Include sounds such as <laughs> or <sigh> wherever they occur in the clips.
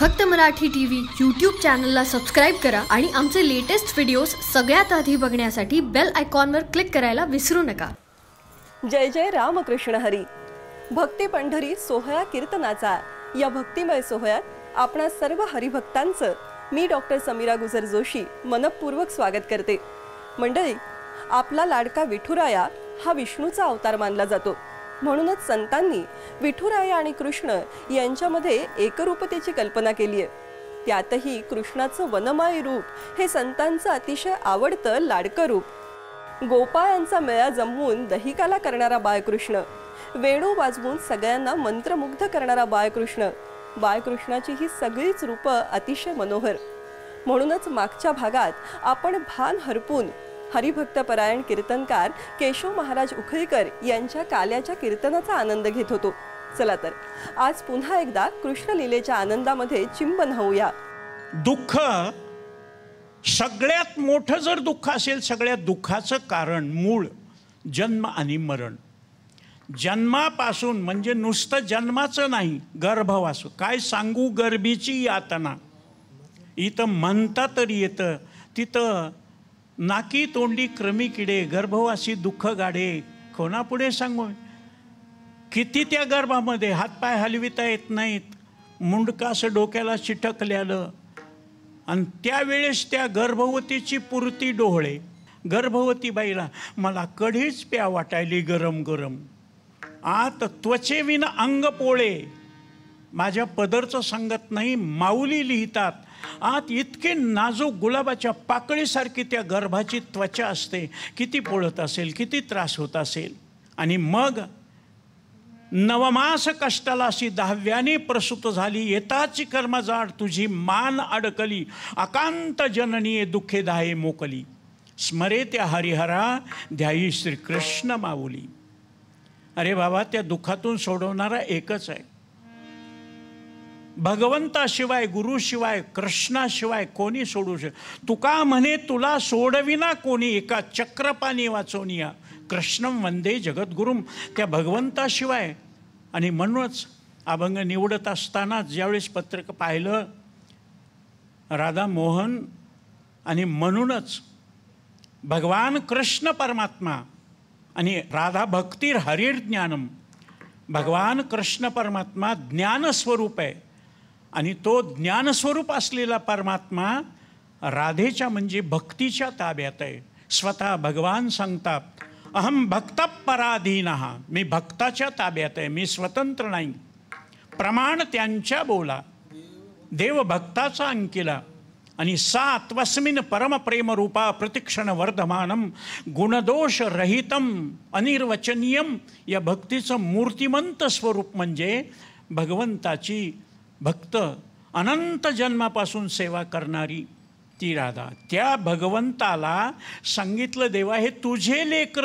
फक्त Marathi TV YouTube चॅनलला subscribe करा आणि आमचे लेटेस्ट व्हिडिओज सगळ्यात आधी बघण्यासाठी बेल आयकॉनवर क्लिक करायला विसरू नका जय जय रामकृष्ण हरी भक्ती पंढरी सोहळा कीर्तनाचा या भक्तिमय सोहळ्यात आपणा सर्व हरिभक्तांचं मी डॉक्टर समीरा गुजर जोशी मनपूर्वक स्वागत करते मंडळी आपला लाडका विठुराया हा विष्णूचा अवतार मानला जातो म्हणूनच संतांनी विठुराय आणि कृष्ण यांच्यामध्ये एकरूपतेची कल्पना केली आहे त्यातही कृष्णाचं वनमाय रूप हे संतांचं अतिशय आवडतं लाडकं रूप गोपाळांचा मेळा जमवून दहिकाला करणारा बाळकृष्ण वेणू वाजवून सगळ्यांना मंत्रमुग्ध करणारा बाळकृष्ण बाळकृष्णाची ही सगळीच रूपं अतिशय मनोहर म्हणूनच मागच्या भागात आपण भान हरपून परायण कीर्तनकार केशव महाराज उखळीकर यांच्या काल्याच्या कीर्तनाचा आनंद घेत होतो चला तर आज पुन्हा एकदा कृष्णलीलेच्या आनंदामध्ये चिंबन होऊया दुःख सगळ्यात मोठं जर दुःख असेल सगळ्यात दुःखाचं कारण मूळ जन्म आणि मरण जन्मापासून म्हणजे नुसतं जन्माचं नाही गर्भवास काय सांगू गर्भीची यातना इथं म्हणता तरी येतं तिथं नाकी तोंडी क्रमी किडे गर्भवासी दुःख गाडे कोणापुढे सांगू किती त्या गर्भामध्ये हातपाय हलविता येत नाहीत मुंडकासं डोक्याला चिटकल्यालं आणि त्यावेळेस त्या गर्भवतीची पुरती डोहळे गर्भवती बाईला मला कढीच प्या वाटायली गरम गरम आत त्वचेविना अंग पोळे माझ्या पदरचं सांगत नाही माऊली लिहितात आत इतके नाजूक गुलाबाच्या पाकळीसारखी त्या गर्भाची त्वचा असते किती पोळत असेल किती त्रास होत असेल आणि मग नवमास कष्टाला अशी दहाव्याने प्रसूत झाली येताची कर्मजाड तुझी मान अडकली अकांत जननीये दुःखे दाये मोकली स्मरे त्या हरिहरा ध्यायी श्रीकृष्ण माऊली अरे बाबा त्या दुःखातून सोडवणारा एकच आहे भगवंताशिवाय गुरुशिवाय कृष्णाशिवाय कोणी सोडू शक तुका म्हणे तुला सोडविना कोणी एका चक्रपाणी या कृष्णम वंदे जगद्गुरुम त्या भगवंताशिवाय आणि म्हणूनच अभंग निवडत असताना ज्यावेळेस पत्रक पाहिलं राधा मोहन आणि म्हणूनच भगवान कृष्ण परमात्मा आणि राधा भक्तीर हरिर्ज्ञानम भगवान कृष्ण परमात्मा ज्ञानस्वरूप आहे आणि तो ज्ञानस्वरूप असलेला परमात्मा राधेच्या म्हणजे भक्तीच्या ताब्यात आहे स्वतः भगवान सांगतात अहम भक्त पराधीन मी भक्ताच्या ताब्यात आहे मी स्वतंत्र नाही प्रमाण त्यांच्या बोला देव भक्ताचा अंकिला आणि सा त्वस्मिन परमप्रेमरूपा प्रतिक्षण वर्धमानम गुणदोषरहितम अनिर्वचनीयम या भक्तीचं मूर्तिमंत स्वरूप म्हणजे भगवंताची भक्त अनंत जन्मापासून सेवा करणारी ती राधा त्या भगवंताला सांगितलं देवा हे तुझे लेकर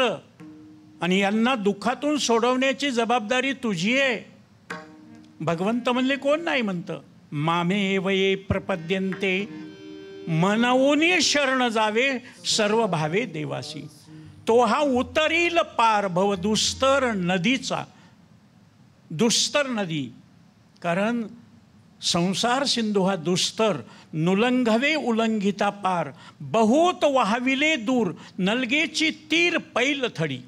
आणि यांना दुःखातून सोडवण्याची जबाबदारी तुझी आहे भगवंत म्हणले कोण नाही म्हणतं मामे वये प्रपद्यंते मनवनी शरण जावे सर्व भावे देवासी तो हा उतरील पार भव दुस्तर नदीचा दुस्तर नदी कारण संसार सिंधू हा दुस्तर नुलंघवे उलंघिता पार बहुत वाहविले दूर नलगेची तीर पैल थडी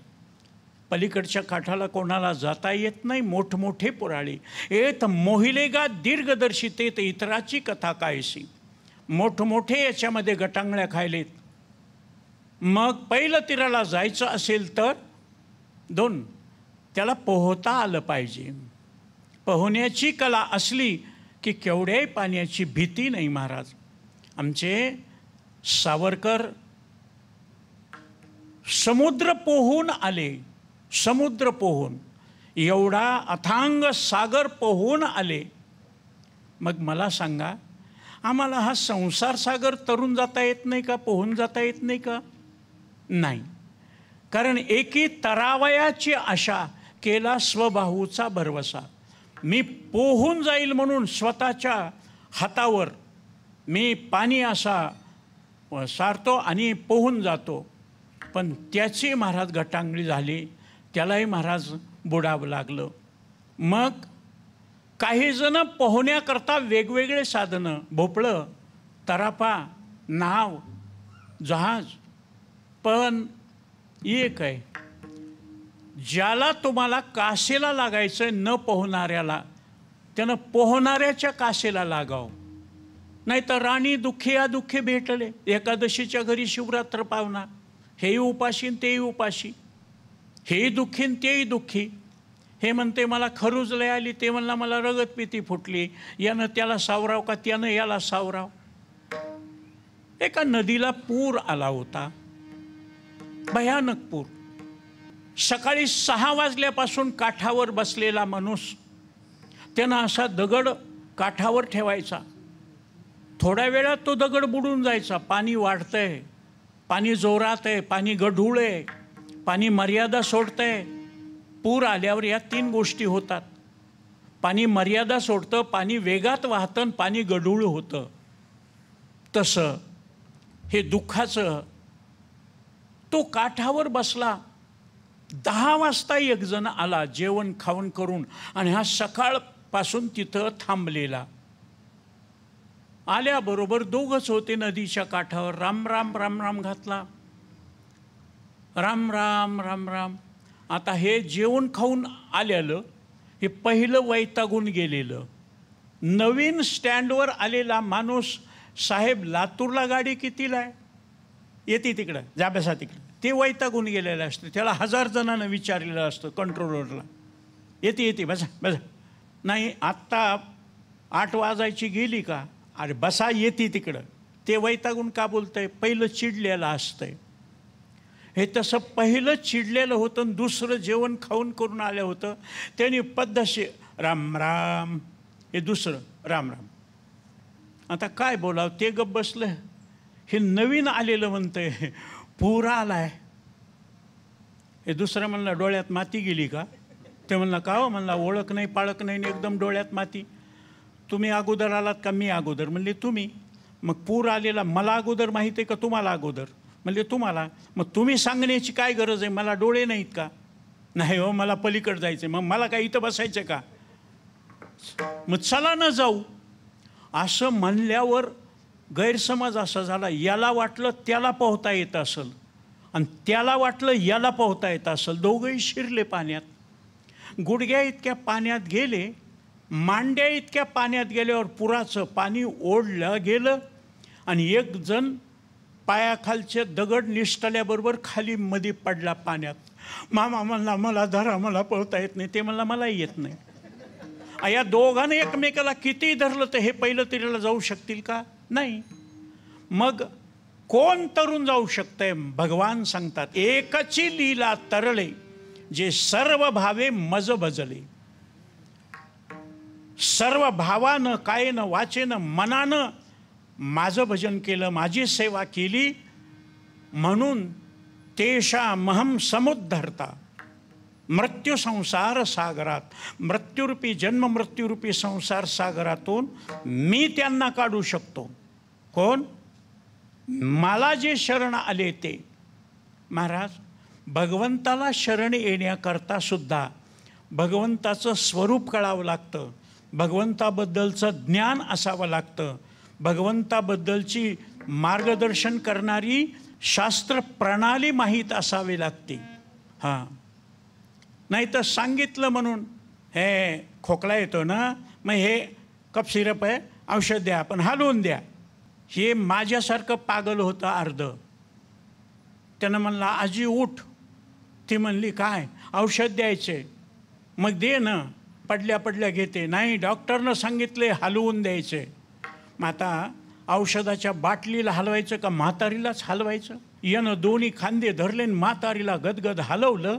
पलीकडच्या काठाला कोणाला जाता येत नाही मोठमोठे पुराळे येत मोहिलेगा दीर्घदर्शितेत इतराची कथा कायसी मोठमोठे याच्यामध्ये गटांगळ्या खायलेत मग पहिलं तीराला जायचं असेल तर दोन त्याला पोहता आलं पाहिजे पोहण्याची कला असली की केवढ्याही पाण्याची भीती नाही महाराज आमचे सावरकर समुद्र पोहून आले समुद्र पोहून एवढा अथांग सागर पोहून आले मग मला सांगा आम्हाला हा संसार सागर तरून जाता येत नाही का पोहून जाता येत नाही का नाही कारण एकी तरावयाची आशा केला स्वबाहूचा भरवसा मी पोहून जाईल म्हणून स्वतःच्या हातावर मी पाणी असा सारतो आणि पोहून जातो पण त्याची महाराज घटांगळी झाली त्यालाही महाराज बुडावं लागलं मग काहीजणं पोहण्याकरता वेगवेगळे साधनं भोपळं तरापा नाव जहाज पण एक आहे ज्याला तुम्हाला कासेला लागायचं न पोहणाऱ्याला त्यानं पोहणाऱ्याच्या कासेला लागाव नाही तर राणी दुःखी या दुःखी भेटले एकादशीच्या घरी शिवरात्र पावना हेही उपाशीन तेही उपाशी हेही दुःखीन तेही दुःखी हे म्हणते मला खरूज लय आली ते म्हणला मला रगत पिती फुटली यानं त्याला सावराव का त्यानं याला सावराव एका नदीला पूर आला होता भयानक पूर सकाळी सहा वाजल्यापासून काठावर बसलेला माणूस त्यानं असा दगड काठावर ठेवायचा थोड्या वेळात तो दगड बुडून जायचा पाणी वाढतं आहे पाणी जोरात आहे पाणी गढूळ आहे पाणी मर्यादा सोडतं आहे पूर आल्यावर या तीन गोष्टी होतात पाणी मर्यादा सोडतं पाणी वेगात वाहतं पाणी गढूळ होतं तसं हे दुःखाचं तो काठावर बसला दहा वाजता एकजण आला जेवण खावण करून आणि हा सकाळपासून तिथं थांबलेला आल्याबरोबर दोघंच होते नदीच्या काठावर राम राम राम राम घातला राम राम राम राम आता हे जेवण खाऊन आल्यालं हे पहिलं वैतागून गेलेलं नवीन स्टँडवर आलेला माणूस साहेब लातूरला गाडी कितीला आहे येते तिकडं जाब्यासा तिकडं ते वैतागून गेलेलं असतं त्याला हजार जणांना विचारलेलं असतं कंट्रोलरला येते येते बसा बसा नाही आत्ता आठ वाजायची गेली का अरे बसा येते तिकडं ते वैतागून का बोलतंय पहिलं चिडलेलं असतंय हे तसं पहिलं चिडलेलं होतं आणि दुसरं जेवण खाऊन करून आलं होतं त्यांनी पद्धशी राम राम हे दुसरं राम राम आता काय बोलावं ते गप बसलं हे नवीन आलेलं म्हणतंय पूर आलाय हे दुसरं म्हणलं डोळ्यात माती गेली का ते म्हणलं का हो म्हणला ओळख नाही पाळख नाही एकदम डोळ्यात माती तुम्ही अगोदर आलात का मी अगोदर म्हणले तुम्ही मग पूर आलेला मला अगोदर माहीत आहे का तुम्हाला अगोदर म्हणजे तुम्हाला मग तुम्ही सांगण्याची काय गरज आहे मला डोळे नाहीत का नाही हो मला पलीकडे जायचं मग मला काय इथं बसायचं का मग चला ना जाऊ असं म्हणल्यावर गैरसमज असा झाला याला वाटलं त्याला पोहता येत असेल आणि त्याला वाटलं याला पोहता येत असेल दोघंही शिरले पाण्यात गुडघ्या इतक्या पाण्यात गेले मांड्या इतक्या पाण्यात गेल्यावर पुराचं पाणी ओढलं गेलं आणि एक पायाखालचे दगड निष्ठल्याबरोबर खाली मध्ये पडला पाण्यात मामा म्हणला मला धरा मला पळता येत नाही ते म्हणला मला येत नाही या दोघांनी एकमेकाला किती धरलं तर हे पहिलं तरीला जाऊ शकतील का नाही मग कोण तरुण जाऊ शकते भगवान सांगतात एकची लीला तरळे जे सर्व भावे मज भजले सर्व भावानं कायनं वाचेनं मनानं माझं भजन केलं माझी सेवा केली म्हणून तेषा महम समुद्धरता मृत्यू संसार सागरात मृत्यूरूपी जन्म मृत्यूरूपी संसार सागरातून मी त्यांना काढू शकतो कोण मला जे शरण आले ते महाराज भगवंताला शरण येण्याकरता सुद्धा भगवंताचं स्वरूप कळावं लागतं भगवंताबद्दलचं ज्ञान असावं लागतं भगवंताबद्दलची मार्गदर्शन करणारी शास्त्र प्रणाली माहीत असावी लागते हां नाही तर सांगितलं म्हणून हे खोकला येतो ना मग हे कप सिरप आहे औषध द्या पण हलवून द्या हे माझ्यासारखं पागल होतं अर्ध त्यानं म्हणला आजी उठ ती म्हणली काय औषध द्यायचे मग दे ना पडल्या पडल्या घेते नाही डॉक्टरनं सांगितले हलवून द्यायचे मग आता औषधाच्या बाटलीला हलवायचं का म्हातारीलाच हलवायचं यानं दोन्ही खांदे धरले म्हातारीला गदगद हलवलं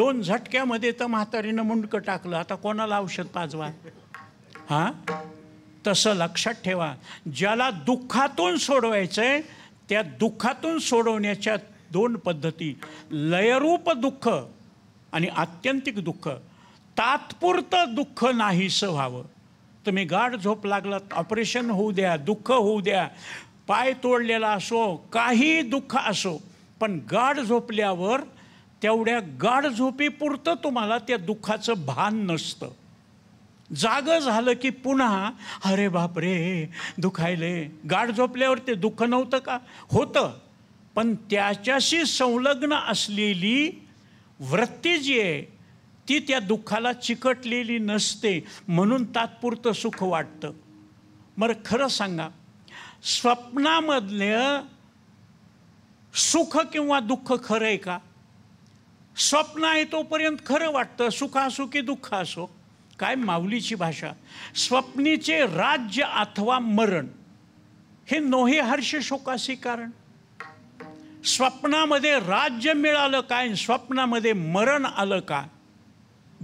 दोन झटक्यामध्ये तर म्हातारीनं मुंडकं टाकलं आता कोणाला औषध पाजवा हां तसं लक्षात ठेवा ज्याला दुःखातून सोडवायचं आहे त्या दुःखातून सोडवण्याच्या दोन पद्धती लयरूप दुःख आणि आत्यंतिक दुःख तात्पुरतं दुःख नाहीसं व्हावं तुम्ही गाढ झोप लागलात ऑपरेशन होऊ द्या दुःख होऊ द्या पाय तोडलेला असो काही दुःख असो पण गाढ झोपल्यावर तेवढ्या गाढ झोपीपुरतं तुम्हाला त्या दुःखाचं भान नसतं जागं झालं की पुन्हा अरे बापरे दुखायले गाढ झोपल्यावर ते दुःख नव्हतं का होतं पण त्याच्याशी संलग्न असलेली वृत्ती जी आहे ती त्या दुःखाला चिकटलेली नसते म्हणून तात्पुरतं सुख वाटतं बरं खरं सांगा स्वप्नामधलं सुख किंवा दुःख खरं आहे का स्वप्न आहे तोपर्यंत खरं वाटतं सुख असो की दुःख असो काय माऊलीची भाषा स्वप्नीचे राज्य अथवा मरण हे नोही हर्ष शोकाशी कारण स्वप्नामध्ये राज्य मिळालं काय स्वप्नामध्ये मरण आलं का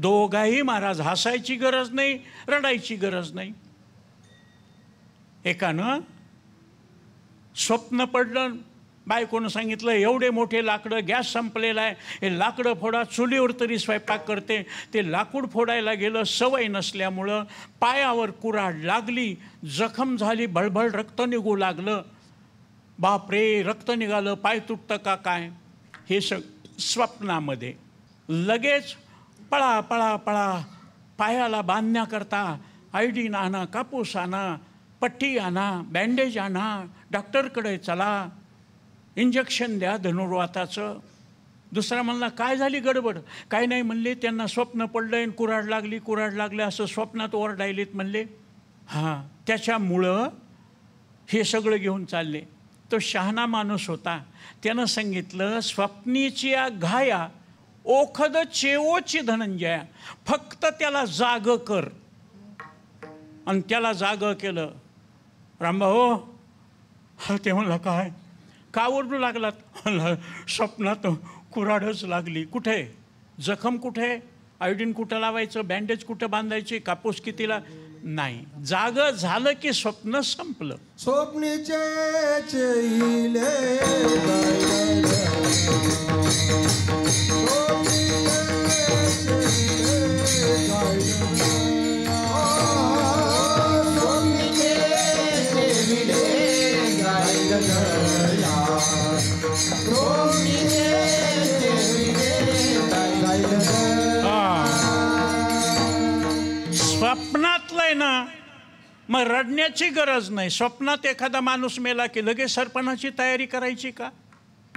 दोघाही महाराज हसायची गरज नाही रडायची गरज नाही एकानं स्वप्न पडलं बायकोनं सांगितलं एवढे मोठे लाकडं गॅस संपलेला आहे हे लाकडं फोडा चुलीवर तरी स्वयंपाक करते ते लाकूड फोडायला गेलं सवय नसल्यामुळं पायावर कुऱ्हाड लागली जखम झाली भळभळ रक्त निघू लागलं बाप रे रक्त निघालं पाय तुटतं का काय हे स स्वप्नामध्ये लगेच पळा पळा पळा पायाला बांधण्याकरता आयडी आणा कापूस आणा पट्टी आणा बँडेज आणा डॉक्टरकडे चला इंजेक्शन द्या धनुर्वाताचं दुसरा म्हणला काय झाली गडबड काय नाही म्हणले त्यांना स्वप्न पडलं आहे कुराड लागली कुराड लागले असं स्वप्नात डायलीत म्हणले हां त्याच्यामुळं हे सगळं घेऊन चालले तो शहाणा माणूस होता त्यानं सांगितलं स्वप्नीची या घाया ओखद चेवोची धनंजया फक्त त्याला जाग कर आणि त्याला जाग केलं रामभाऊ हा ते म्हणला काय का ओरडू लागलात म्हणला स्वप्नात कुराडच लागली कुठे जखम कुठे आयोडीन कुठं लावायचं बँडेज कुठं बांधायची कापूस कितीला नाही जाग झालं की स्वप्न संपलं स्वप्नीच्या मग रडण्याची गरज नाही स्वप्नात एखादा माणूस मेला की लगेच सरपणाची तयारी करायची का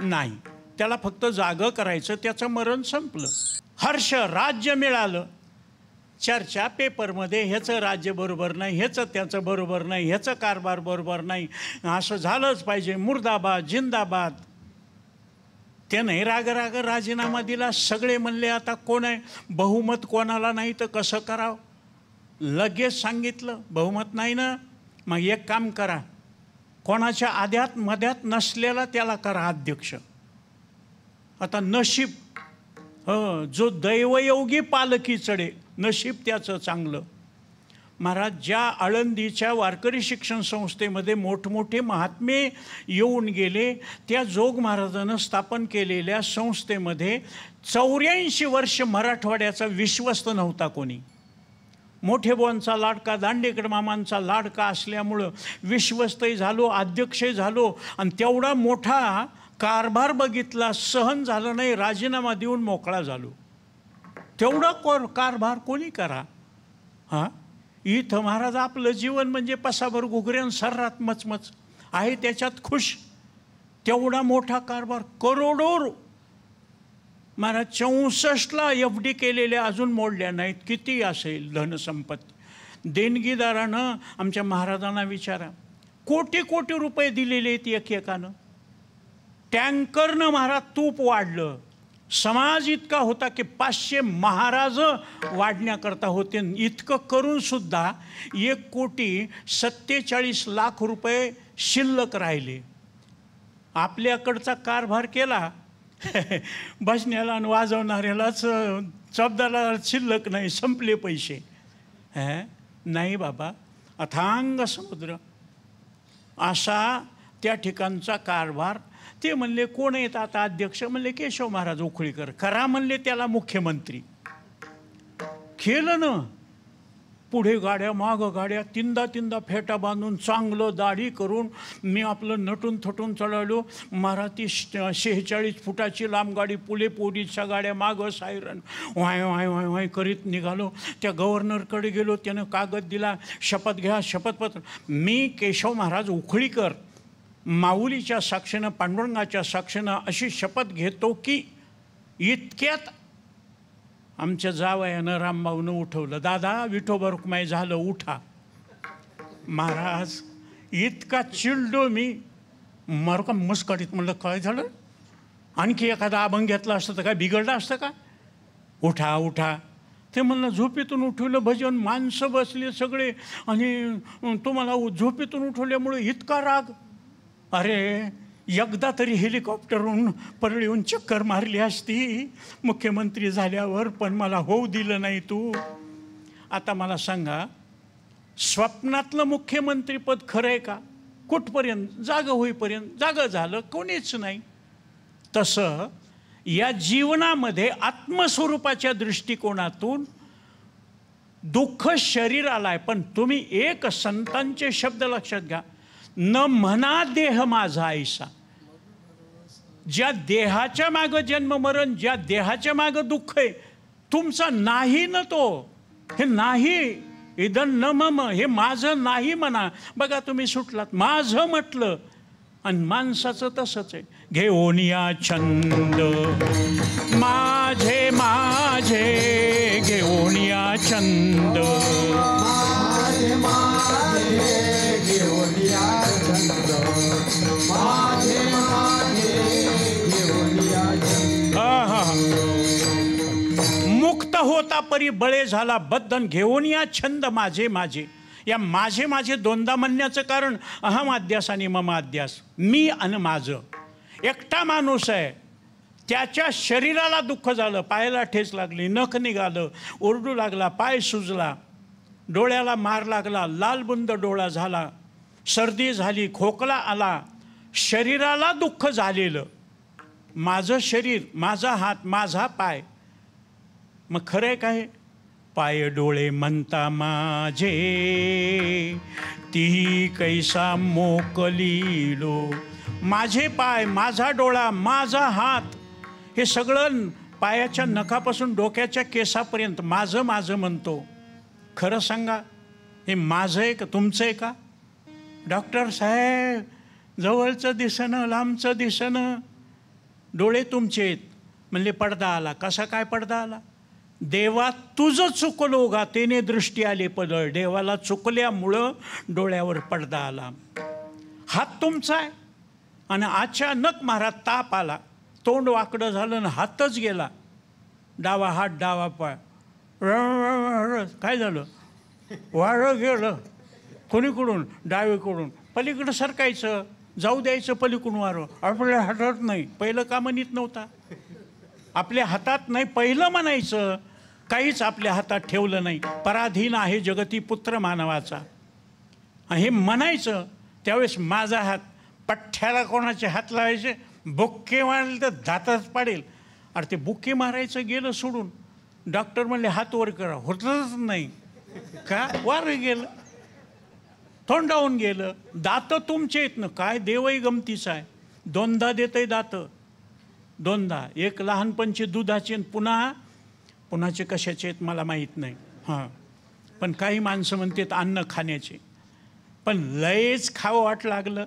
नाही त्याला फक्त जागं करायचं त्याचं मरण संपलं हर्ष राज्य मिळालं चर्चा पेपरमध्ये ह्याचं राज्य बरोबर नाही ह्याचं त्याचं बरोबर नाही ह्याचं कारभार बरोबर नाही असं झालंच पाहिजे मुर्दाबाद जिंदाबाद राग रागराग राजीनामा दिला सगळे म्हणले आता कोण आहे बहुमत कोणाला नाही तर कसं करावं लगेच सांगितलं बहुमत नाही ना मग एक काम करा कोणाच्या आध्यात मध्यात नसलेला त्याला करा अध्यक्ष आता नशीब हो, जो दैवयोगी पालखी चढे नशीब त्याचं चांगलं महाराज ज्या आळंदीच्या वारकरी शिक्षण संस्थेमध्ये मोठमोठे महात्मे येऊन गेले त्या जोग महाराजानं स्थापन केलेल्या संस्थेमध्ये चौऱ्याऐंशी वर्ष मराठवाड्याचा विश्वस्त नव्हता कोणी मोठेबोंचा लाडका दांडेकर मामांचा लाडका असल्यामुळं विश्वस्तही झालो अध्यक्षही झालो आणि तेवढा मोठा कारभार बघितला सहन झालं नाही राजीनामा देऊन मोकळा झालो तेवढा को कारभार कोणी करा हां इथं महाराज आपलं जीवन म्हणजे पसाभर घुगऱ्यान सर्रात मचमच आहे त्याच्यात खुश तेवढा मोठा कारभार करोडो महाराज चौसष्टला एफ डी केलेल्या अजून मोडल्या नाहीत किती असेल धनसंपत्ती देणगीदारानं आमच्या महाराजांना विचारा कोटी कोटी रुपये दिलेले आहेत एकेकानं टँकरनं महाराज तूप वाढलं समाज इतका होता की पाचशे महाराज वाढण्याकरता होते इतकं करूनसुद्धा एक कोटी सत्तेचाळीस लाख रुपये शिल्लक राहिले आपल्याकडचा कारभार केला <laughs> बसण्याला आणि वाजवणाऱ्यालाच शब्दाला शिल्लक नाही संपले पैसे नाही बाबा अथांग समुद्र असा त्या ठिकाणचा कारभार ते म्हणले कोण येत आता अध्यक्ष म्हणले केशव महाराज उखळीकर करा म्हणले त्याला मुख्यमंत्री केलं ना पुढे गाड्या मागं गाड्या तीनदा तीनदा फेटा बांधून चांगलं दाढी करून मी आपलं नटून थटून चढवलो मराठी शेहेचाळीस फुटाची लांब गाडी पुले पोलीसच्या गाड्या मागं सायरन वाय वाय वाय वाय करीत निघालो त्या गव्हर्नरकडे गेलो त्यानं कागद दिला शपथ घ्या शपथपत्र मी केशव महाराज उखळीकर माऊलीच्या साक्षीनं पांडुरंगाच्या साक्षीनं अशी शपथ घेतो की इतक्यात आमच्या जावयानं रामबाऊनं उठवलं दादा विठोबा रुक्माई झालं उठा महाराज इतका चिडलो मी मारू का म्हणलं काय झालं आणखी एखादा आभंग घेतला असतं तर काय बिघडलं असतं का उठा उठा ते म्हणलं झोपेतून उठवलं भजन माणसं बसले सगळे आणि तुम्हाला झोपेतून उठवल्यामुळे इतका राग अरे एकदा तरी हेलिकॉप्टरहून येऊन चक्कर मारली असती मुख्यमंत्री झाल्यावर पण मला होऊ दिलं नाही तू आता मला सांगा स्वप्नातलं मुख्यमंत्रीपद खरं आहे का कुठपर्यंत जागं होईपर्यंत जागं झालं कोणीच नाही तसं या जीवनामध्ये आत्मस्वरूपाच्या दृष्टिकोनातून दुःख शरीर आहे पण तुम्ही एक संतांचे शब्द लक्षात घ्या न म्हणा देह माझा ऐसा ज्या देहाच्या मागं मरण ज्या देहाच्या मागं दुःख आहे तुमचा नाही न तो हे नाही इदन न मम हे माझं नाही म्हणा बघा तुम्ही सुटलात माझं म्हटलं आणि माणसाचं तसंच आहे घे ओनिया छंद माझे माझे घेऊनिया ओनिया छंद माझे माझे मुक्त होता परी बळे झाला बद्धन घेऊन या छंद माझे माझे या माझे माझे दोनदा म्हणण्याचं कारण अहम अध्यास आणि मम अध्यास मी आणि माझं एकटा माणूस आहे त्याच्या शरीराला दुःख झालं पायाला ठेच लागली नख निघालं ओरडू लागला पाय सुजला डोळ्याला मार लागला लालबुंद डोळा झाला सर्दी झाली खोकला आला शरीराला दुःख झालेलं माझं शरीर माझा हात माझा पाय मग खरं काय पाय डोळे म्हणता माझे ती कैसा लो माझे पाय माझा डोळा माझा हात हे सगळं पायाच्या नखापासून डोक्याच्या केसापर्यंत माझं माझं म्हणतो खरं सांगा हे माझं आहे का तुमचं आहे का डॉक्टर साहेब जवळचं दिसणं लांबचं दिसणं डोळे तुमचे म्हणजे पडदा आला कसा काय पडदा आला देवा तुझं चुकलो तेने दृष्टी आली पदळ देवाला चुकल्यामुळं डोळ्यावर पडदा आला हात तुमचा आहे आणि अचानक महाराज ताप आला तोंड वाकडं झालं आणि हातच गेला डावा हात डावा पाय काय झालं वाळ गेलं कोणीकडून डावीकडून पलीकडं सरकायचं जाऊ द्यायचं पलीकडून वारं आपल्याला हटत नाही पहिलं का नीत नव्हता आपल्या हातात नाही पहिलं म्हणायचं काहीच आपल्या हातात ठेवलं नाही पराधीन आहे जगती पुत्र मानवाचा हे म्हणायचं त्यावेळेस माझा हात पठ्ठ्याला कोणाचे हात लावायचे बुक्के मारले तर दातच पाडेल अरे ते बुक्के मारायचं गेलं सोडून डॉक्टर म्हणले हात वर करा होतच नाही का वारं गेलं थोंडावून गेलं दातं तुमचे आहेत ना काय देवही गमतीच आहे दोनदा देतंय दातं दोनदा एक लहानपणचे दुधाचे पुन्हा पुन्हाचे कशाचे आहेत मला माहीत नाही हां पण काही माणसं म्हणतात अन्न खाण्याचे पण लयच खावं वाट लागलं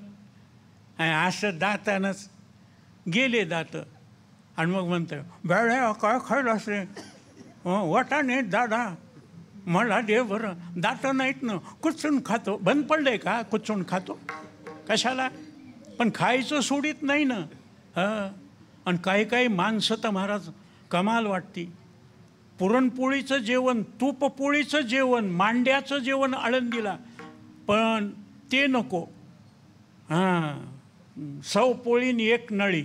आणि असं दातानंच गेले दातं आणि मग म्हणतं बॅड काय खायला असे नाही दादा मला देवर दाट नाहीत ना कुचून खातो बंद आहे का कुचून खातो कशाला पण खायचं सोडीत नाही ना हं आणि काही काही माणसं तर महाराज कमाल वाटती पुरणपोळीचं जेवण तूपपोळीचं जेवण मांड्याचं जेवण आळंदीला पण ते नको हां सव पोळीन एक नळी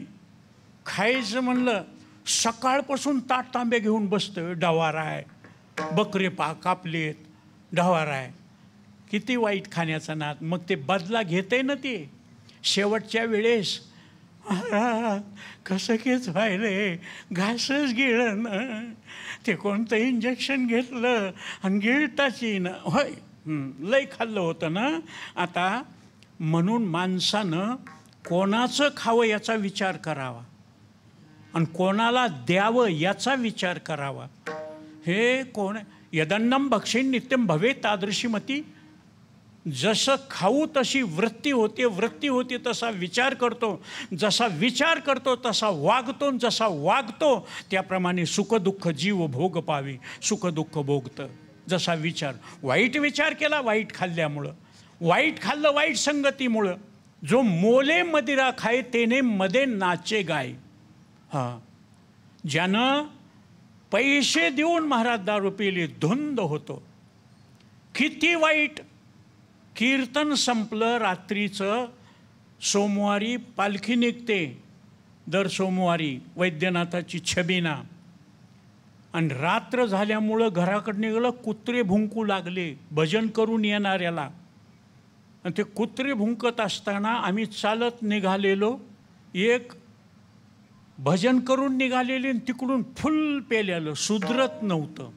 खायचं म्हणलं सकाळपासून ताट तांबे घेऊन बसतं डवारा आहे बकरे पा कापलेत ढवार आहे किती वाईट खाण्याचा नाद मग ते बदला घेते ना ते शेवटच्या वेळेस कसं केच व्हायले घासच गिळ ना ते कोणतं इंजेक्शन घेतलं आणि गिळताच येईन होय लय खाल्लं होतं ना आता म्हणून माणसानं कोणाचं खावं याचा विचार करावा आणि कोणाला द्यावं याचा विचार करावा हे कोण यदन्नम भक्षीण नित्यम भवे मती जसं खाऊ तशी वृत्ती होते वृत्ती होते तसा विचार करतो जसा विचार करतो तसा वागतो जसा वागतो त्याप्रमाणे सुखदुःख जीव भोग पावी सुखदुःख भोगतं जसा विचार वाईट विचार केला वाईट खाल्ल्यामुळं वाईट खाल्लं वाईट संगतीमुळं जो मोले मदिरा खाय तेने मध्ये नाचे गाय हां ज्यानं पैसे देऊन महाराज दारू पिली धुंद होतो किती वाईट कीर्तन संपलं रात्रीचं सोमवारी पालखी निघते दर सोमवारी वैद्यनाथाची छबिना आणि रात्र झाल्यामुळं घराकडे निघलं कुत्रे भुंकू लागले भजन करून येणाऱ्याला आणि ते कुत्रे भुंकत असताना आम्ही चालत निघालेलो एक भजन करून निघालेले तिकडून फुल पेल्यालं सुधरत नव्हतं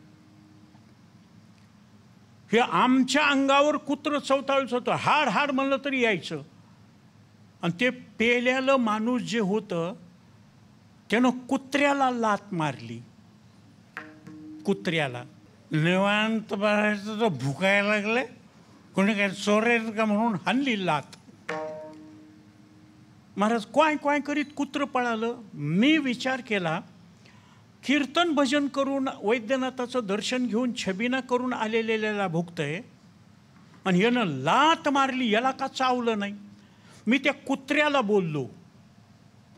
हे आमच्या अंगावर कुत्र चवताळच होतं हाड हाड म्हणलं तरी यायचं आणि ते पेल्यालं माणूस जे होतं त्यानं कुत्र्याला लात मारली कुत्र्याला निवांत भरायचं तर भुकायला लागले कोणी काय चोरायचं का म्हणून हल्ली लात महाराज क्वाय क्वाय करीत कुत्र पळालं मी विचार केला कीर्तन भजन करून वैद्यनाथाचं दर्शन घेऊन छबिना करून आलेलेल्याला भुगतय आणि यानं लात मारली याला का चावलं नाही मी त्या कुत्र्याला बोललो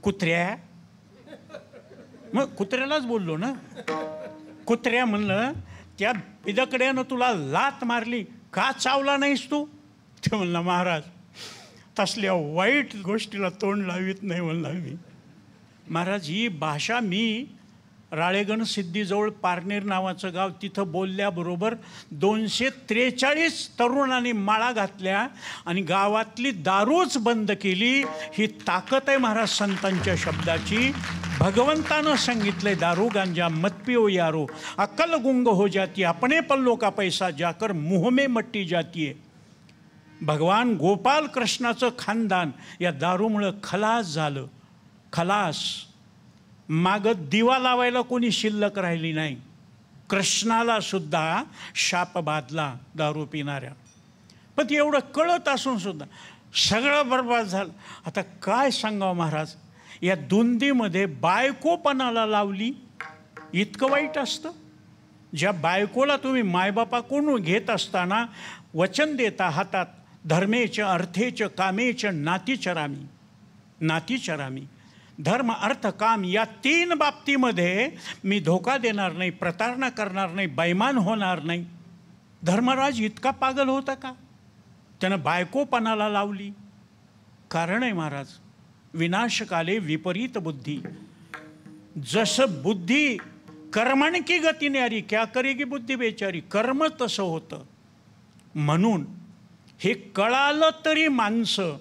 कुत्र्या मग कुत्र्यालाच बोललो ना कुत्र्या म्हणलं त्या पिदकड्यानं तुला लात मारली का चावला नाहीस तू ते म्हणलं महाराज तसल्या वाईट गोष्टीला तोंड लावित नाही म्हणला मी महाराज ही भाषा मी राळेगण सिद्धीजवळ पारनेर नावाचं गाव तिथं बोलल्याबरोबर दोनशे त्रेचाळीस तरुणांनी माळा घातल्या आणि गावातली दारूच बंद केली ही ताकद आहे महाराज संतांच्या शब्दाची भगवंतानं सांगितलंय दारू गांजा मत यारो अकलगुंग गुंग हो जाती आपणे पल्लो का पैसा जाकर मोहमे मट्टी जातीये भगवान गोपाल कृष्णाचं खानदान या दारूमुळं खलास झालं खलास मागं दिवा लावायला कोणी शिल्लक राहिली नाही कृष्णाला सुद्धा शाप बाधला दारू पिणाऱ्या पण एवढं कळत असून सुद्धा सगळं बरबाद झालं आता काय सांगावं महाराज या दुंदीमध्ये बायकोपणाला लावली इतकं वाईट असतं ज्या बायकोला तुम्ही मायबापा कोण घेत असताना वचन देता हातात धर्मेच अर्थेच कामेच नातीचरामी नातीचरामी धर्म अर्थ काम या तीन बाबतीमध्ये मी धोका देणार नाही प्रतारणा करणार नाही बैमान होणार नाही धर्मराज इतका पागल होता का त्यानं बायकोपणाला लावली कारण आहे महाराज विनाशकाले विपरीत बुद्धी जसं बुद्धी कर्मणकी की गतीने अरी क्या करेगी बुद्धी बेचारी कर्म तसं होतं म्हणून हे कळालं तरी माणसं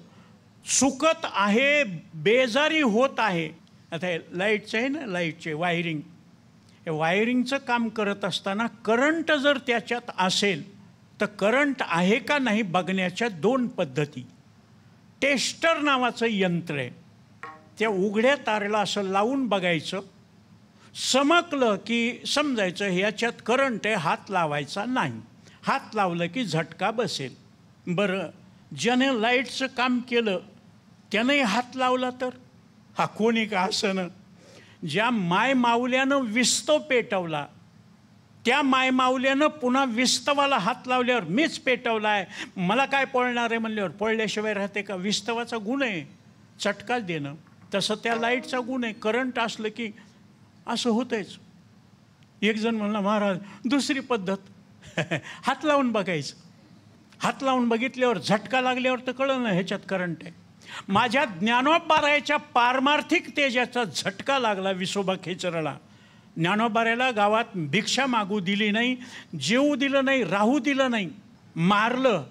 चुकत आहे बेजारी होत आहे आता हे लाईटचं आहे ना लाईटचे वायरिंग हे वायरिंगचं काम करत असताना करंट जर त्याच्यात असेल तर करंट आहे का नाही बघण्याच्या दोन पद्धती टेस्टर नावाचं यंत्र आहे त्या उघड्या तारला असं लावून बघायचं समकलं की समजायचं ह्याच्यात करंट आहे हात लावायचा नाही हात लावलं की झटका बसेल बरं ज्याने लाईटचं काम केलं त्यानंही हात लावला तर हा कोणी का असं ज्या मावल्यानं विस्तव पेटवला त्या मावल्यानं पुन्हा विस्तवाला हात लावल्यावर मीच पेटवला आहे मला काय पळणार आहे म्हणल्यावर पळल्याशिवाय राहते का विस्तवाचा गुण आहे चटका देणं तसं त्या लाईटचा गुण आहे करंट असलं की असं एक एकजण म्हणला महाराज दुसरी पद्धत <laughs> हात लावून बघायचं हात लावून बघितल्यावर झटका लागल्यावर तर कळलं ना ह्याच्यात करंट आहे माझ्या ज्ञानोबारायाच्या पारमार्थिक तेजाचा झटका लागला विसोबा खेचरला ज्ञानोबाऱ्याला गावात भिक्षा मागू दिली नाही जेवू दिलं नाही राहू दिलं नाही मारलं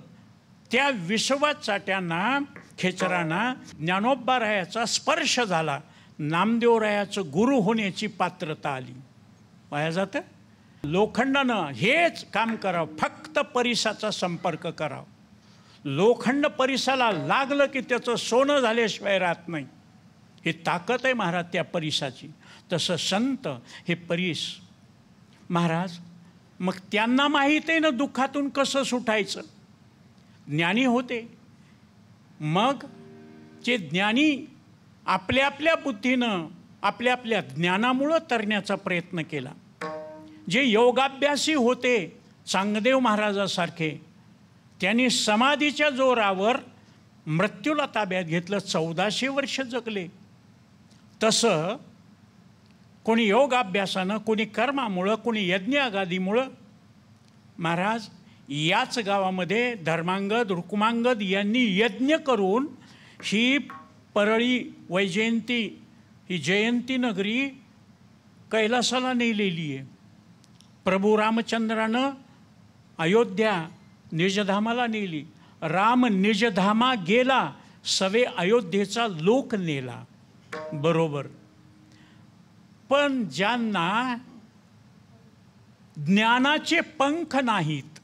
त्या विसोबा चाट्यांना खेचरांना ज्ञानोबारायाचा स्पर्श झाला नामदेवरायाचं गुरु होण्याची पात्रता आली पाया जातं लोखंडानं हेच काम करावं फक्त परिसाचा संपर्क करावं लोखंड परिसाला लागलं की त्याचं सोनं झाल्याशिवाय राहत नाही ही ताकद आहे महाराज त्या परिसाची तसं संत हे परिस महाराज मग त्यांना माहीत आहे ना दुःखातून कसं सुटायचं ज्ञानी होते मग जे ज्ञानी आपल्या आपल्या बुद्धीनं आपल्या आपल्या ज्ञानामुळं तरण्याचा प्रयत्न केला जे योगाभ्यासी होते चांगदेव महाराजासारखे त्यांनी समाधीच्या जोरावर मृत्यूला ताब्यात घेतलं चौदाशे वर्ष जगले तसं कोणी योगाभ्यासानं कोणी कर्मामुळं कोणी यज्ञ यज्ञागादीमुळं महाराज याच गावामध्ये धर्मांगद रुक्मांगद यांनी यज्ञ करून ही परळी वैजयंती ही जयंती नगरी कैलासाला नेलेली आहे प्रभू रामचंद्रानं अयोध्या निजधामाला नेली राम निजधामा गेला सवे अयोध्येचा लोक नेला बरोबर पण ज्यांना ज्ञानाचे पंख नाहीत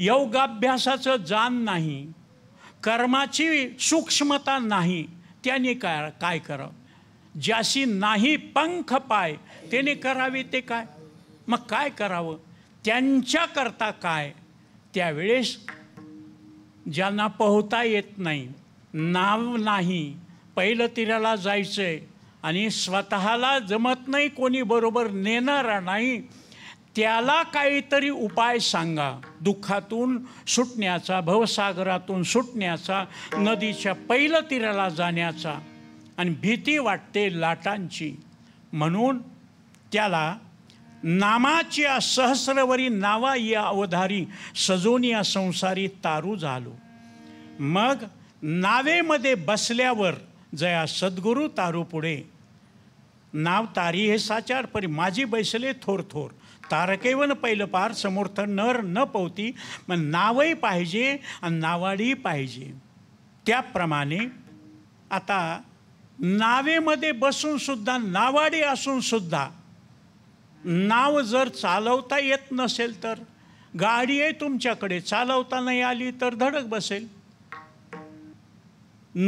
योगाभ्यासाचं जाण नाही कर्माची सूक्ष्मता नाही त्याने काय काय करावं ज्याशी नाही पंख पाय त्याने करावे ते काय मग काय करावं त्यांच्याकरता काय त्यावेळेस ज्यांना पोहता येत नाही नाव नाही पहिलं तिराला जायचं आहे आणि स्वतःला जमत नाही कोणी बरोबर नेणारा नाही त्याला काहीतरी उपाय सांगा दुःखातून सुटण्याचा भवसागरातून सुटण्याचा नदीच्या पहिलं तीराला जाण्याचा आणि भीती वाटते लाटांची म्हणून त्याला नामाच्या सहस्रवरी नावा या अवधारी सजोनिया संसारी तारू झालो मग नावेमध्ये बसल्यावर जया सद्गुरू तारू पुढे नाव तारी हे साचार परी माझी बैसले थोर थोर तारकेवन पहिलं पार समोर्थ नर न पवती मग नावही पाहिजे आणि नावाडी पाहिजे त्याप्रमाणे आता नावेमध्ये बसूनसुद्धा नावाडी असूनसुद्धा नाव जर चालवता येत नसेल तर गाडी आहे तुमच्याकडे चालवता नाही आली तर धडक बसेल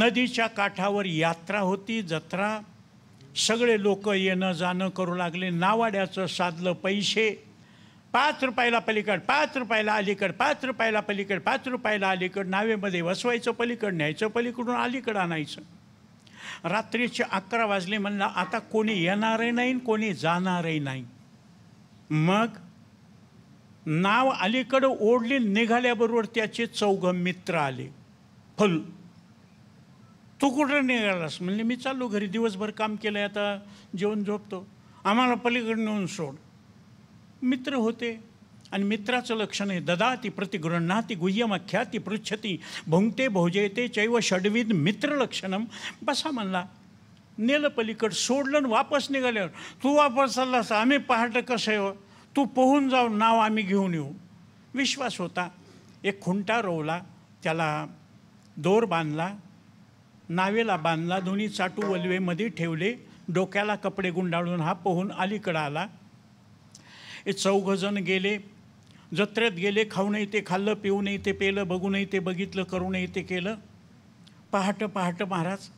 नदीच्या काठावर यात्रा होती जत्रा सगळे लोक येणं जाणं करू लागले नावाड्याचं साधलं पैसे पाच रुपयाला पलीकड पाच रुपयाला अलीकड पाच रुपयाला पलीकड पाच रुपयाला अलीकड नावेमध्ये वसवायचं पलीकड न्यायचं पलीकडून अलीकड आणायचं रात्रीचे अकरा वाजले म्हणलं आता कोणी येणारही नाही कोणी जाणारही नाही मग नाव अलीकडं ओढली निघाल्याबरोबर त्याचे चौघ मित्र आले फल तू कुठं निघालास म्हणजे मी चाललो घरी दिवसभर काम केलं आता जेवण झोपतो आम्हाला पलीकडे नेऊन सोड मित्र होते आणि मित्राचं लक्षण आहे ददाती ती गुह्यम ती पृच्छती भोंगते भोजयते चैव षडविद मित्रलक्षणम बसा म्हणला नेलं पलीकड सोडलं आणि वापस निघाल्यावर तू वापस चाललास आम्ही पहाटं कसं हो तू पोहून जाऊ नाव आम्ही घेऊन येऊ विश्वास होता एक खुंटा रोवला त्याला दोर बांधला नावेला बांधला दोन्ही चाटू वलवेमध्ये ठेवले डोक्याला कपडे गुंडाळून हा पोहून अलीकडं आला हे चौघजण गेले जत्रेत गेले खाऊ नये ते खाल्लं पिऊ नाही ते पेलं नाही ते बघितलं करू नाही ते केलं पहाटं पहाटं महाराज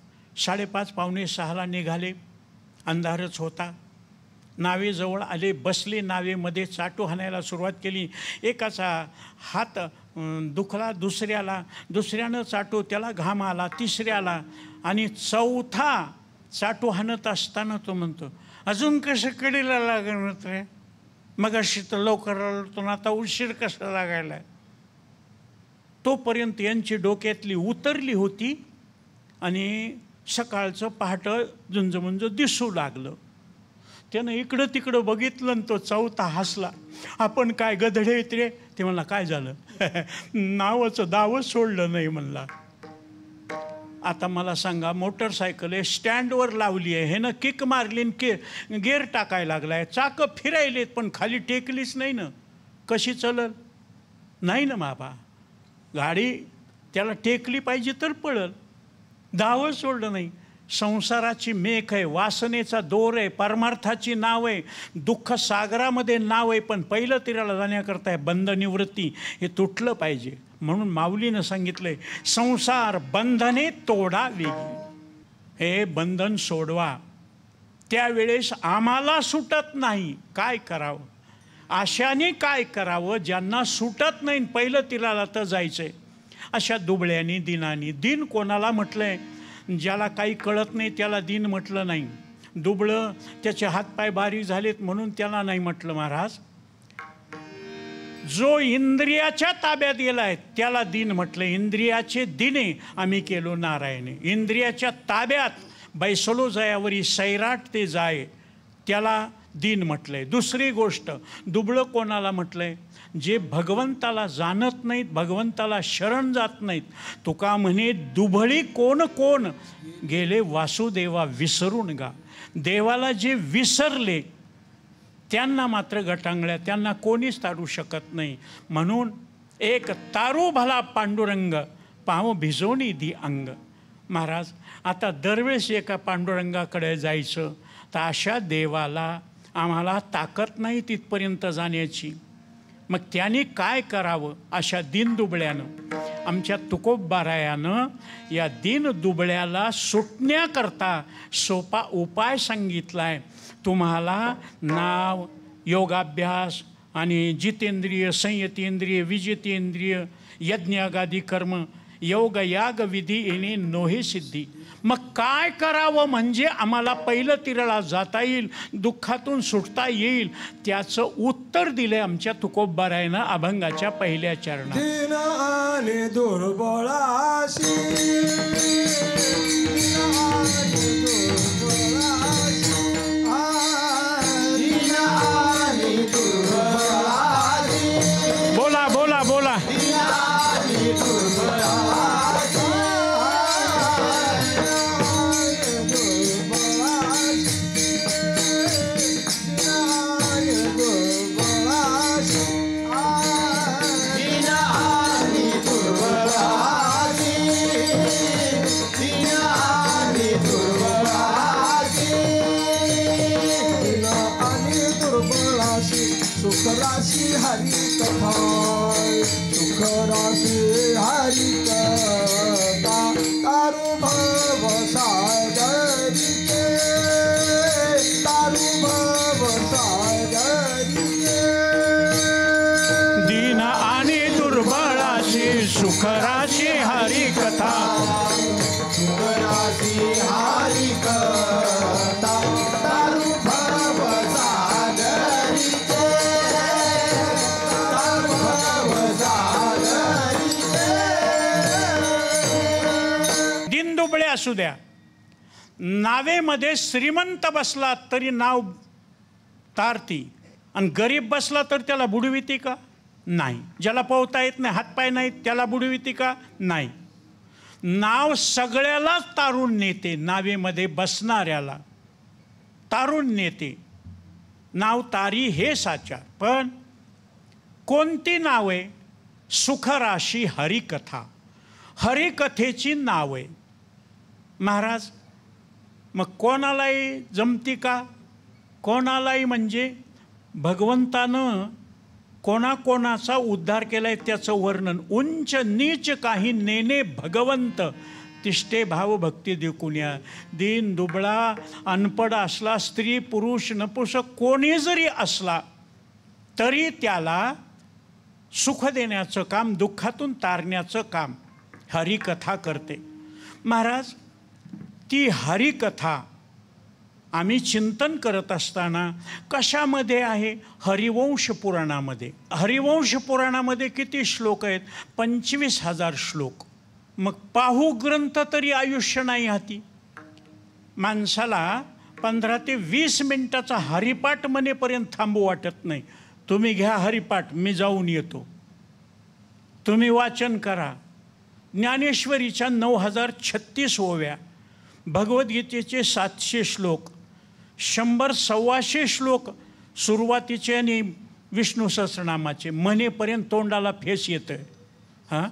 साडेपाच पावणे सहाला निघाले अंधारच होता नावेजवळ आले बसले नावेमध्ये चाटू हाणायला सुरुवात केली एकाचा हात दुखला दुसऱ्याला दुसऱ्यानं चाटू त्याला घाम आला तिसऱ्याला आणि चौथा चाटू हाणत असताना तो म्हणतो अजून कसं कडीला लागत रे मग अशी तर लवकर आता उशीर कसा लागायला तोपर्यंत यांची डोक्यातली उतरली होती आणि सकाळचं पहाटं झुंजमुंज दिसू लागलं त्यानं इकडं तिकडं बघितलं आणि तो चौथा हसला आपण काय गधडे इतरे ते म्हणला काय झालं <laughs> नावाचं दावच सोडलं नाही म्हणला आता मला सांगा मोटरसायकल हे स्टँडवर लावली आहे हे ना किक मारली के गेअर टाकायला लागला आहे चाकं फिरायलेत पण खाली टेकलीच नाही ना कशी चलल नाही ना बाबा गाडी त्याला टेकली पाहिजे तर पळल धावं सोडलं नाही संसाराची मेख आहे वासनेचा दोर आहे परमार्थाची नाव आहे दुःख सागरामध्ये नाव आहे पण पहिलं तीराला जाण्याकरता आहे बंद निवृत्ती हे तुटलं पाहिजे म्हणून माऊलीनं सांगितलं आहे संसार बंधने तोडावी हे बंधन सोडवा त्यावेळेस आम्हाला सुटत नाही काय करावं आशाने काय करावं ज्यांना सुटत नाही पहिलं तिराला तर जायचं आहे अशा दुबळ्यानी दिनानी दिन कोणाला म्हटलं आहे ज्याला काही कळत नाही त्याला दिन म्हटलं नाही दुबळं त्याचे हातपाय बारीक झालेत म्हणून त्याला नाही म्हटलं महाराज जो इंद्रियाच्या ताब्यात गेलाय त्याला दिन म्हटलं इंद्रियाचे दिने आम्ही केलो नारायणे इंद्रियाच्या ताब्यात बैसलो जायावरी सैराट ते जाय त्याला दिन म्हटलंय दुसरी गोष्ट दुबळं कोणाला म्हटलंय जे भगवंताला जाणत नाहीत भगवंताला शरण जात नाहीत तुका म्हणे दुभळी कोण कोण गेले वासुदेवा विसरून गा देवाला जे विसरले त्यांना मात्र गटांगळ्या त्यांना कोणीच तारू शकत नाही म्हणून एक तारू भला पांडुरंग पाव भिजवणी दी अंग महाराज आता दरवेळेस एका पांडुरंगाकडे जायचं तर अशा देवाला आम्हाला ताकद नाही तिथपर्यंत जाण्याची मग त्याने काय करावं अशा दिनदुबळ्यानं आमच्या तुकोबारायानं या दिनदुबळ्याला सुटण्याकरता सोपा उपाय सांगितला आहे तुम्हाला नाव योगाभ्यास आणि जितेंद्रिय संयतेंद्रिय विजितेंद्रिय यज्ञागादी कर्म योग याग विधी येणे नोहे सिद्धी मग काय करावं म्हणजे आम्हाला पहिलं तिरळा जाता येईल दुःखातून सुटता येईल त्याचं उत्तर दिलं आमच्या तुकोबरायनं अभंगाच्या पहिल्या चरणात असू द्या नावेमध्ये श्रीमंत बसला तरी नाव तारती आणि गरीब बसला तर त्याला बुडविती का नाही ज्याला पोहता येत नाही हातपाय नाहीत त्याला बुडविती का नाही नाव सगळ्याला तारून नेते नावेमध्ये बसणाऱ्याला तारून नेते नाव तारी हे साचार पण कोणती नाव आहे सुखराशी हरिकथा हरिकथेची नाव आहे महाराज मग कोणालाही जमती का कोणालाही म्हणजे भगवंतानं कोणाकोणाचा उद्धार केला आहे त्याचं वर्णन उंच नीच काही नेने भगवंत तिष्ठे भाव भक्ती या दीन दुबळा अनपड असला स्त्री पुरुष नपुसक कोणी जरी असला तरी त्याला सुख देण्याचं काम दुःखातून तारण्याचं काम हरिकथा करते महाराज ती हरिकथा आम्ही चिंतन करत असताना कशामध्ये आहे हरिवंश पुराणामध्ये हरिवंश पुराणामध्ये किती श्लोक आहेत पंचवीस हजार श्लोक मग पाहू ग्रंथ तरी आयुष्य नाही हाती माणसाला पंधरा ते वीस मिनटाचा हरिपाठ म्हणेपर्यंत थांबू वाटत नाही तुम्ही घ्या हरिपाठ मी जाऊन येतो तुम्ही वाचन करा ज्ञानेश्वरीच्या नऊ हजार छत्तीस ओव्या भगवद्गीतेचे सातशे श्लोक शंभर सव्वाशे श्लोक सुरुवातीचे आणि विष्णू सहस्रनामाचे मनेपर्यंत तोंडाला फेस येतं आहे हां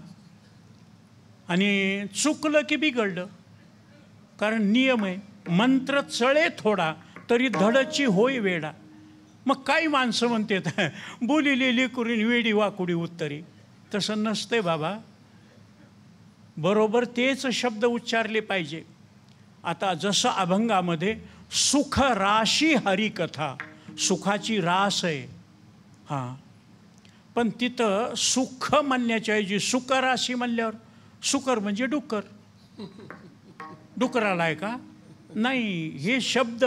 आणि चुकलं की बिघडलं कारण नियम आहे मंत्र चळे थोडा तरी धडची होय वेडा मग काही माणसं म्हणतात लिहिली करून वेडी वाकुडी उत्तरी तसं नसतंय बाबा बरोबर तेच शब्द उच्चारले पाहिजे आता जसं अभंगामध्ये सुख राशी हरिकथा सुखाची रास आहे हां पण तिथं सुख म्हणण्याच्या ऐवजी राशी म्हणल्यावर सुकर म्हणजे डुक्कर डुकराला आहे का नाही हे शब्द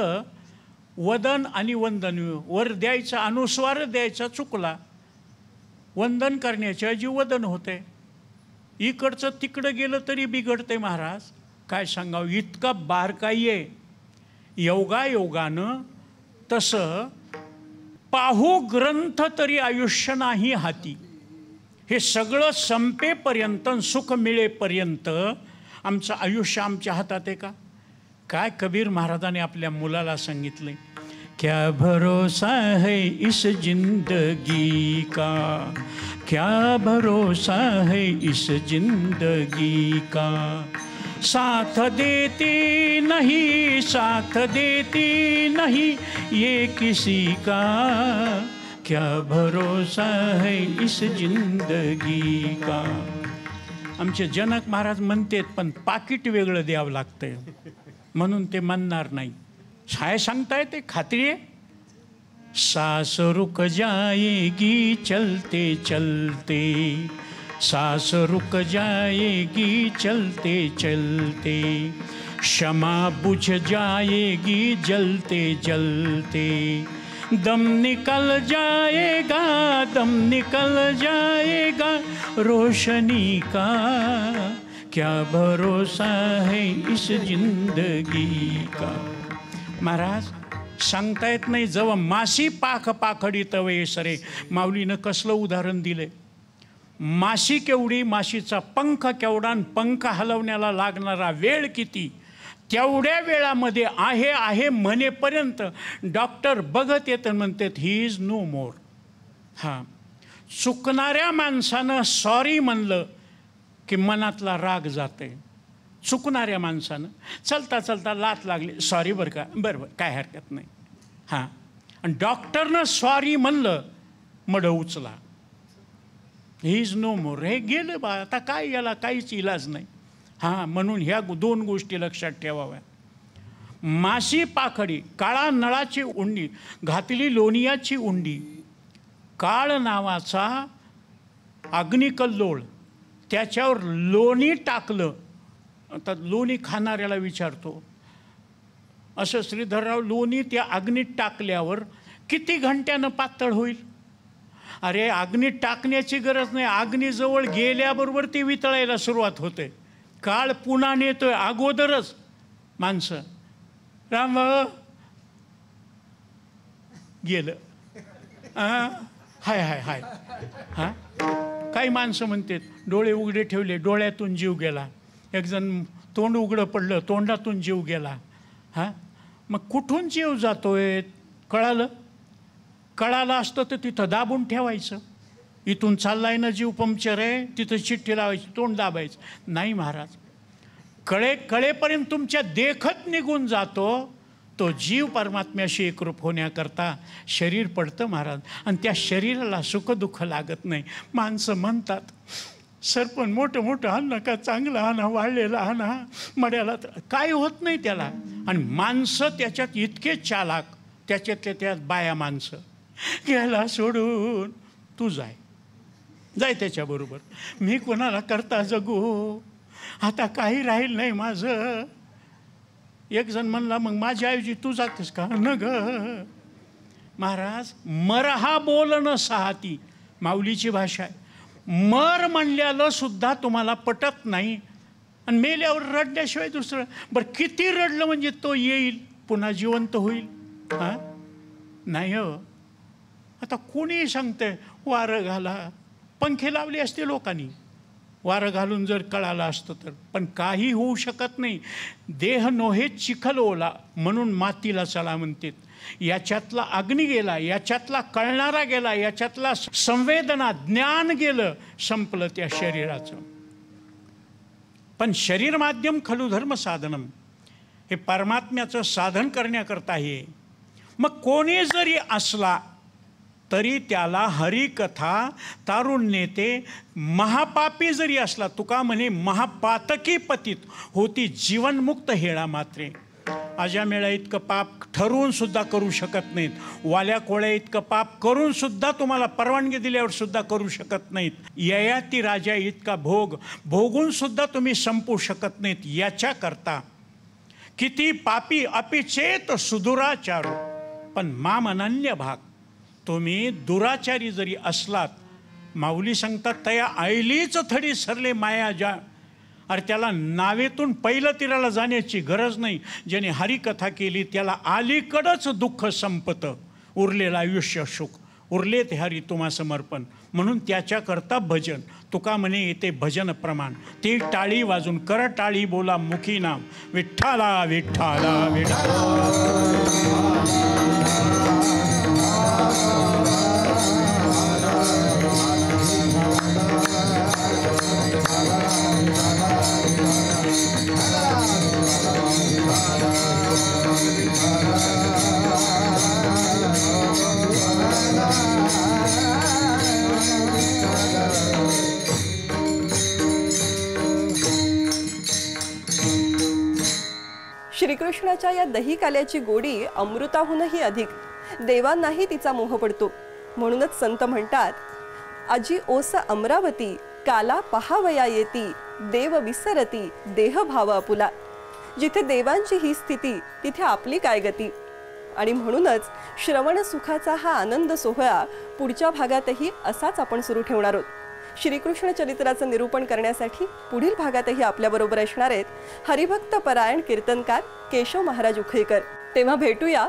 वदन आणि वंदन वर द्यायचा अनुस्वार द्यायचा चुकला वंदन करण्याच्या ऐवजी वदन होते इकडचं तिकडं गेलं तरी बिघडते महाराज काय सांगावं इतकं बारकाई आहे योगायोगानं तसं पाहू ग्रंथ तरी आयुष्य नाही हाती हे सगळं संपेपर्यंत सुख मिळेपर्यंत आमचं आयुष्य आमच्या हातात आहे का काय कबीर महाराजाने आपल्या मुलाला सांगितले क्या भरोसा है इस जिंदगी का क्या भरोसा है इस जिंदगी का साथ देती नहीं साथ देती नहीं ये किसी का क्या भरोसा है इस जिंदगी का आमचे जनक महाराज म्हणतेत पण पाकिट वेगळं द्यावं लागतंय म्हणून ते म्हणणार नाही छाय सांगताय ते खात्री आहे सास जाएगी चलते चलते सास रुक जाएगी चलते चलते क्षमा बुझ जाएगी जलते जलते दम निकल जाएगा दम निकल जाएगा रोशनी का क्या भरोसा है इस जिंदगी का महाराज सांगता येत नाही जवळ मासी पाख पाखडी तवे सरे माऊलीनं कसलं उदाहरण दिले माशी केवढी माशीचा पंख केवढा पंख हलवण्याला लागणारा वेळ किती तेवढ्या वेळामध्ये आहे आहे म्हणेपर्यंत डॉक्टर बघत येत म्हणतात ही इज नो मोर हां चुकणाऱ्या माणसानं सॉरी म्हणलं की मनातला राग जाते चुकणाऱ्या माणसानं चलता चलता लात लागली सॉरी बरं का बरं बरं काय हरकत नाही हां आणि डॉक्टरनं सॉरी म्हणलं मड उचला ही इज नो मोर हे गेलं बा आता काय याला काहीच इलाज नाही हां म्हणून ह्या दोन गोष्टी लक्षात ठेवाव्या मासी पाखडी काळा नळाची उंडी घातली लोणियाची उंडी काळ नावाचा अग्निकल्लोळ त्याच्यावर लोणी टाकलं आता लोणी खाणाऱ्याला विचारतो असं श्रीधरराव लोणी त्या अग्नीत टाकल्यावर किती घंट्यानं पातळ होईल अरे अग्नी टाकण्याची गरज नाही अग्नीजवळ गेल्याबरोबर ती वितळायला सुरुवात होते काळ पुन्हा नेतोय अगोदरच माणसं राम गेलं हाय हाय हाय हां काही माणसं म्हणतात डोळे उघडे ठेवले डोळ्यातून जीव गेला एकजण तोंड उघडं पडलं तोंडातून जीव गेला हां मग कुठून जीव जातोय कळालं कळाला असतं तर तिथं दाबून ठेवायचं इथून चाललाय ना जीव पंक्चर आहे तिथं चिठ्ठी लावायची तोंड दाबायचं नाही महाराज कळे कळेपर्यंत तुमच्या देखत निघून जातो तो जीव परमात्म्याशी एकरूप होण्याकरता शरीर पडतं महाराज आणि त्या शरीराला सुखदुःख लागत नाही माणसं म्हणतात सर पण मोठं मोठं हा का चांगलं हा ना वाढलेलं हा ना मड्याला काय होत नाही त्याला आणि माणसं त्याच्यात इतके चालाक त्याच्यातल्या त्यात बाया माणसं गेला सोडून तू जाय जाय त्याच्याबरोबर मी कोणाला करता जगू आता काही राहील नाही माझं एक जण म्हणला मग माझ्याऐवजी तू जातेस का न ग महाराज मर हा बोलणं सहाती माऊलीची भाषा आहे मर म्हणल्याला सुद्धा तुम्हाला पटत नाही आणि मेल्यावर रडल्याशिवाय दुसरं बरं किती रडलं म्हणजे तो येईल पुन्हा जिवंत होईल हां नाही हो आता कोणीही सांगतंय वारं घाला पंखे लावले असते लोकांनी वारं घालून जर कळालं असतं तर पण काही होऊ शकत नाही देह नोहे चिखल ओला म्हणून मातीला चला म्हणतात याच्यातला अग्नी गेला याच्यातला कळणारा गेला याच्यातला संवेदना ज्ञान गेलं संपलं त्या शरीराचं पण शरीर माध्यम खलुधर्म साधनम हे परमात्म्याचं साधन करण्याकरता हे मग कोणी जरी असला तरी त्याला हरिकथा तारुण नेते महापापी जरी असला तुका म्हणे महापातकी पतीत होती जीवनमुक्त हेळा मात्रे आज्या मेळा इतकं पाप ठरवून सुद्धा करू शकत नाहीत वाल्या कोळ्या इतकं पाप करून सुद्धा तुम्हाला परवानगी दिल्यावर सुद्धा करू शकत नाहीत ययाती राजा इतका भोग भोगून सुद्धा तुम्ही संपू शकत नाहीत याच्याकरता किती पापी अपिचेत सुदुराचारो पण मामानन्य भाग तुम्ही दुराचारी जरी असलात माऊली सांगतात तया आईलीच थडी सरले माया ज्या अरे त्याला नावेतून पहिलं तीराला जाण्याची गरज नाही ज्याने हरिकथा केली त्याला आलीकडंच दुःख संपतं उरलेलं आयुष्य सुख उरले ते हरी तुम्हा समर्पण म्हणून त्याच्याकरता भजन तुका म्हणे येते भजन प्रमाण ती टाळी वाजून कर टाळी बोला मुखी नाम विठ्ठाला विठ्ठाला विठ्ठाला श्रीकृष्णाच्या या दही काल्याची गोडी अमृताहूनही अधिक देवांनाही तिचा मोह पडतो म्हणूनच संत म्हणतात आजी ओस अमरावती काला पहावया येती देव विसरती देह भाव आपुला जिथे देवांची ही स्थिती तिथे आपली काय गती आणि म्हणूनच श्रवण सुखाचा हा आनंद सोहळा पुढच्या भागातही असाच आपण सुरू ठेवणार आहोत श्रीकृष्ण चरित्राचं निरूपण करण्यासाठी पुढील भागातही आपल्याबरोबर असणार आहेत हरिभक्त परायण कीर्तनकार केशव महाराज उखळीकर तेव्हा भेटूया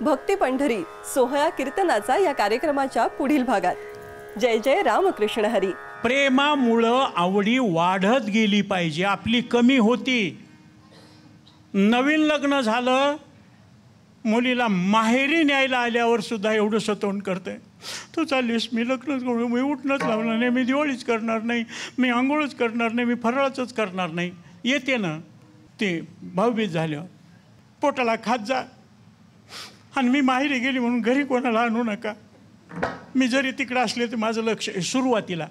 भक्ती पंढरी सोहळा कीर्तनाचा या कार्यक्रमाच्या पुढील भागात जय जय रामकृष्ण हरी प्रेमामुळं आवडी वाढत गेली पाहिजे आपली कमी होती नवीन लग्न झालं मुलीला माहेरी न्यायला आल्यावर सुद्धा एवढं सतवण करतंय तू चाललीस मी लग्नच करू मी उठणंच लावणार नाही मी दिवाळीच करणार नाही मी आंघोळच करणार नाही मी फराळाचंच करणार नाही येते ना ते भाऊबीज झालं पोटाला खात जा आणि मी माहेरी गेली म्हणून घरी कोणाला आणू नका मी जरी तिकडं असले तर माझं लक्ष सुरुवातीला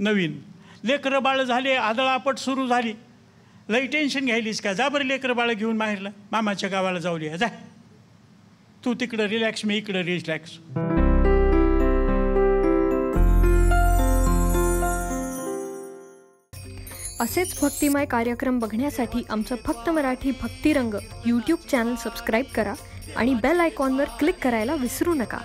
नवीन लेकर बाळ झाले आदळापट सुरू झाली लई टेन्शन घ्यायलीस का जा बरं लेकर बाळ घेऊन माहेरला मामाच्या गावाला दे जा तू तिकडं रिलॅक्स मी इकडं रिलॅक्स असेच भक्तिमय कार्यक्रम बघण्यासाठी आमचं फक्त Marathi Bhaktirang YouTube channel subscribe करा आणि बेल आयकॉनवर क्लिक करायला विसरू नका